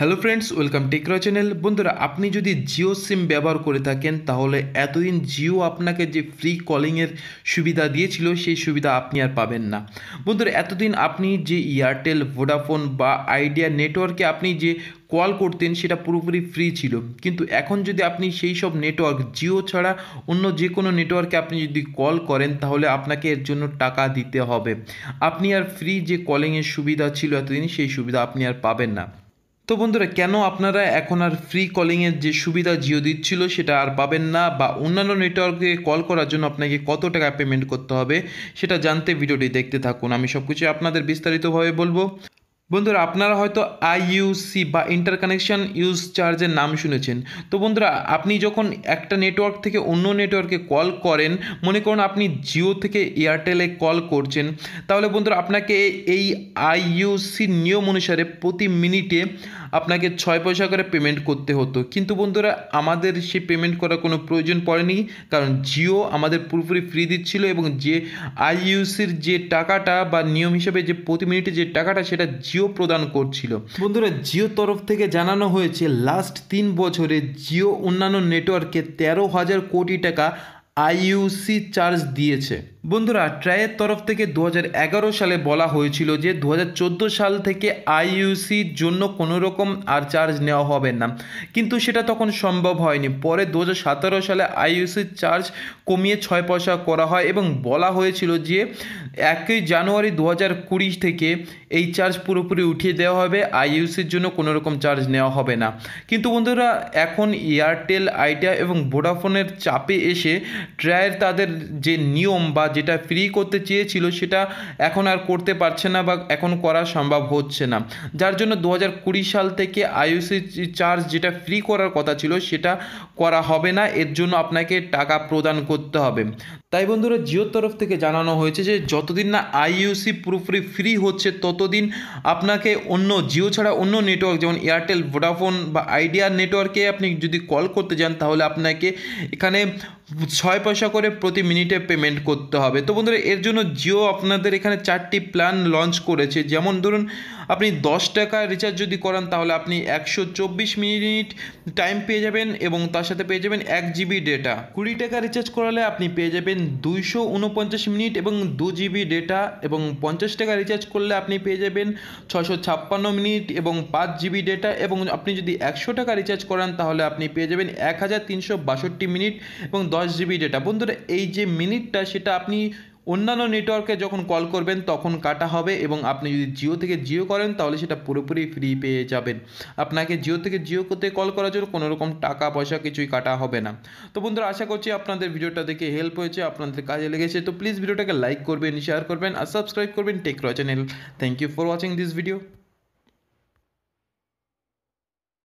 hello friends welcome টেকরা channel বন্ধুরা আপনি যদি জিও সিম ব্যবহার করে থাকেন তাহলে এতদিন জিও আপনাকে যে ফ্রি কলিংয়ের সুবিধা দিয়েছিল সেই সুবিধা আপনি আর পাবেন না বন্ধুরা এতদিন আপনি যে এয়ারটেল ভোডাফোন বা আইডিয়া নেটওয়ার্কে আপনি যে কল করতেন সেটা পুরোপুরি ফ্রি ছিল কিন্তু এখন যদি আপনি সেই সব নেটওয়ার্ক জিও ছাড়া অন্য যে কোনো নেটওয়ার্কে আপনি যদি কল করেন তাহলে আপনাকে এর জন্য টাকা দিতে হবে আপনি আর ফ্রি যে কলিংয়ের সুবিধা ছিল এতদিন সেই সুবিধা আপনি আর পাবেন না তো বন্ধুরা কেন আপনারা এখন আর ফ্রি কলিংয়ের যে সুবিধা জিও দিচ্ছিল সেটা আর পাবেন না বা অন্যান্য নেটওয়ার্কে কল করার জন্য আপনাকে কত টাকা পেমেন্ট করতে হবে সেটা জানতে ভিডিওটি দেখতে থাকুন আমি সব কিছু আপনাদের বিস্তারিতভাবে বলবো বন্ধুরা আপনারা হয়তো আইইউসি বা ইন্টার কানেকশান ইউজ চার্জের নাম শুনেছেন তো বন্ধুরা আপনি যখন একটা নেটওয়ার্ক থেকে অন্য নেটওয়ার্কে কল করেন মনে করুন আপনি জিও থেকে এয়ারটেলে কল করছেন তাহলে বন্ধুরা আপনাকে এই আইইউসির নিয়ম অনুসারে প্রতি মিনিটে আপনাকে ছয় পয়সা করে পেমেন্ট করতে হতো কিন্তু বন্ধুরা আমাদের সে পেমেন্ট করার কোনো প্রয়োজন পড়েনি কারণ জিও আমাদের পুরোপুরি ফ্রি দিচ্ছিল এবং যে আইইউসির যে টাকাটা বা নিয়ম হিসেবে যে প্রতি মিনিটে যে টাকাটা সেটা জিও জিও প্রদান করছিল বন্ধুরা জিও তরফ থেকে জানানো হয়েছে লাস্ট তিন বছরে জিও অন্যান্য নেটওয়ার্কে তেরো হাজার কোটি টাকা আইইউসি চার্জ দিয়েছে বন্ধুরা ট্রায়ের তরফ থেকে দু সালে বলা হয়েছিল যে দু সাল থেকে আইইউসির জন্য কোনো রকম আর চার্জ নেওয়া হবে না কিন্তু সেটা তখন সম্ভব হয়নি পরে দু সালে আইইউসির চার্জ কমিয়ে ছয় পয়সা করা হয় এবং বলা হয়েছিল যে একই জানুয়ারি দু থেকে এই চার্জ পুরোপুরি উঠিয়ে দেওয়া হবে আইইউসির জন্য কোনো রকম চার্জ নেওয়া হবে না কিন্তু বন্ধুরা এখন এয়ারটেল আইডিয়া এবং ভোডাফোনের চাপে এসে ট্রায়ের তাদের যে নিয়ম বা যেটা ফ্রি করতে চেয়েছিল সেটা এখন আর করতে পারছে না বা এখন করা সম্ভব হচ্ছে না যার জন্য দু সাল থেকে আইওসি চার্জ যেটা ফ্রি করার কথা ছিল সেটা করা হবে না এর জন্য আপনাকে টাকা প্রদান করতে হবে তাই বন্ধুরা জিওর তরফ থেকে জানানো হয়েছে যে যতদিন না আইইউসি পুরোপুরি ফ্রি হচ্ছে ততদিন আপনাকে অন্য জিও ছাড়া অন্য নেটওয়ার্ক যেমন এয়ারটেল ভোডাফোন বা আইডিয়া নেটওয়ার্কে আপনি যদি কল করতে যান তাহলে আপনাকে এখানে ছয় পয়সা করে প্রতি মিনিটে পেমেন্ট করতে হবে হবে তো বন্ধুরা এর জন্য জিও আপনাদের এখানে চারটি প্ল্যান লঞ্চ করেছে যেমন ধরুন আপনি দশ টাকা রিচার্জ যদি করান তাহলে আপনি একশো চব্বিশ মিনিট টাইম পেয়ে যাবেন এবং তার সাথে পেয়ে যাবেন এক জিবি ডেটা কুড়ি টাকা রিচার্জ করালে আপনি পেয়ে যাবেন দুইশো উনপঞ্চাশ মিনিট এবং দু জিবি ডেটা এবং পঞ্চাশ টাকা রিচার্জ করলে আপনি পেয়ে যাবেন ছশো ছাপ্পান্ন মিনিট এবং পাঁচ জিবি ডেটা এবং আপনি যদি একশো টাকা রিচার্জ করান তাহলে আপনি পেয়ে যাবেন এক হাজার তিনশো বাষট্টি মিনিট এবং দশ জিবি ডেটা বন্ধুরা এই যে মিনিটটা সেটা আপনি আপনি অন্যান্য নেটওয়ার্কে যখন কল করবেন তখন কাটা হবে এবং আপনি যদি জিও থেকে জিও করেন তাহলে সেটা পুরোপুরি ফ্রি পেয়ে যাবেন আপনাকে জিও থেকে জিও করতে কল করার জন্য কোনো রকম টাকা পয়সা কিছুই কাটা হবে না তো বন্ধুরা আশা করছি আপনাদের ভিডিওটা দেখে হেল্প হয়েছে আপনাদের কাজে লেগেছে তো প্লিজ ভিডিওটাকে লাইক করবেন শেয়ার করবেন আর সাবস্ক্রাইব করবেন tech channel thank you for watching this video